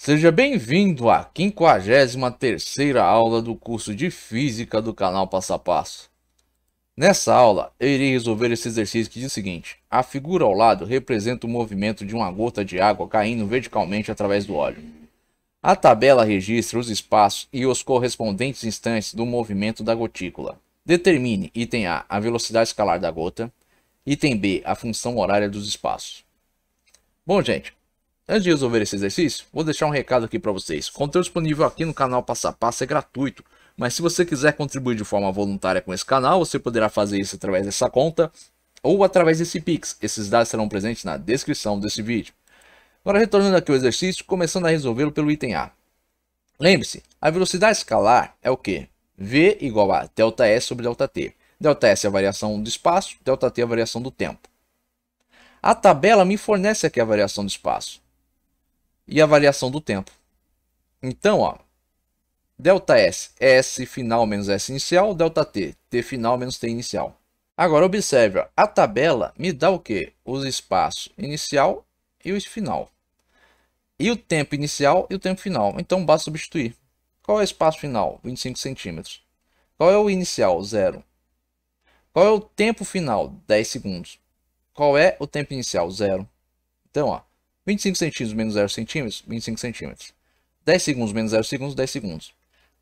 Seja bem-vindo à 53ª aula do curso de Física do canal Passo a Passo. Nessa aula, eu irei resolver esse exercício que diz o seguinte. A figura ao lado representa o movimento de uma gota de água caindo verticalmente através do óleo. A tabela registra os espaços e os correspondentes instantes do movimento da gotícula. Determine, item A, a velocidade escalar da gota, item B, a função horária dos espaços. Bom, gente, Antes de resolver esse exercício, vou deixar um recado aqui para vocês. O conteúdo disponível aqui no canal Passo a Passo é gratuito, mas se você quiser contribuir de forma voluntária com esse canal, você poderá fazer isso através dessa conta ou através desse Pix. Esses dados serão presentes na descrição desse vídeo. Agora retornando aqui ao exercício, começando a resolvê-lo pelo item A. Lembre-se, a velocidade escalar é o que? V igual a ΔS sobre ΔT. ΔS é a variação do espaço, ΔT é a variação do tempo. A tabela me fornece aqui a variação do espaço e a variação do tempo. Então, ó, delta S, S final menos S inicial, delta T, T final menos T inicial. Agora, observe, ó, a tabela me dá o que? Os espaços inicial e o final. E o tempo inicial e o tempo final. Então, basta substituir. Qual é o espaço final? 25 centímetros. Qual é o inicial? Zero. Qual é o tempo final? 10 segundos. Qual é o tempo inicial? Zero. Então, ó, 25 centímetros menos 0 centímetros, 25 centímetros. 10 segundos menos 0 segundos, 10 segundos.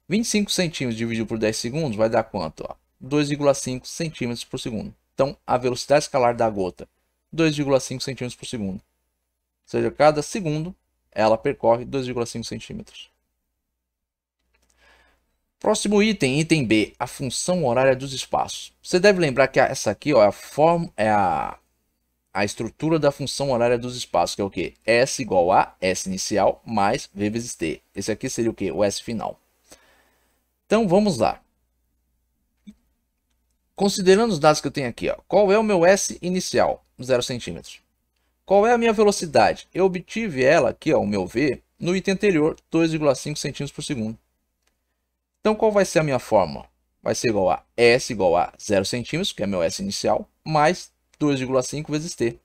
25 centímetros dividido por 10 segundos vai dar quanto? 2,5 centímetros por segundo. Então, a velocidade escalar da gota, 2,5 centímetros por segundo. Ou seja, cada segundo ela percorre 2,5 centímetros. Próximo item, item B, a função horária dos espaços. Você deve lembrar que essa aqui ó, é, a forma, é a a estrutura da função horária dos espaços, que é o quê? S igual a S inicial mais V vezes T. Esse aqui seria o quê? O S final. Então, vamos lá. Considerando os dados que eu tenho aqui, ó, qual é o meu S inicial? 0 centímetros. Qual é a minha velocidade? Eu obtive ela aqui, ó, o meu V, no item anterior, 2,5 centímetros por segundo. Então, qual vai ser a minha fórmula? Vai ser igual a S igual a 0 centímetros, que é meu S inicial, mais 2,5 vezes t.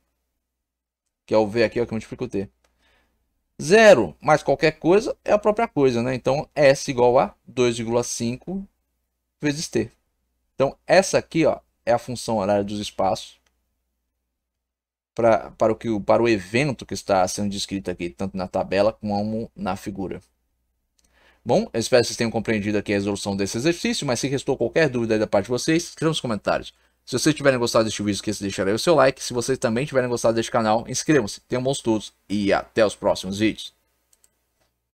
Que é o V aqui, ó, que multiplica o t. Zero mais qualquer coisa é a própria coisa, né? Então, S igual a 2,5 vezes t. Então, essa aqui ó, é a função horária dos espaços pra, para, o que, para o evento que está sendo descrito aqui, tanto na tabela como na figura. Bom, espero que vocês tenham compreendido aqui a resolução desse exercício, mas se restou qualquer dúvida da parte de vocês, escreva nos comentários. Se vocês tiverem gostado deste vídeo, esqueça de deixar aí o seu like. Se vocês também tiverem gostado deste canal, inscrevam-se. Tenham bons estudos e até os próximos vídeos.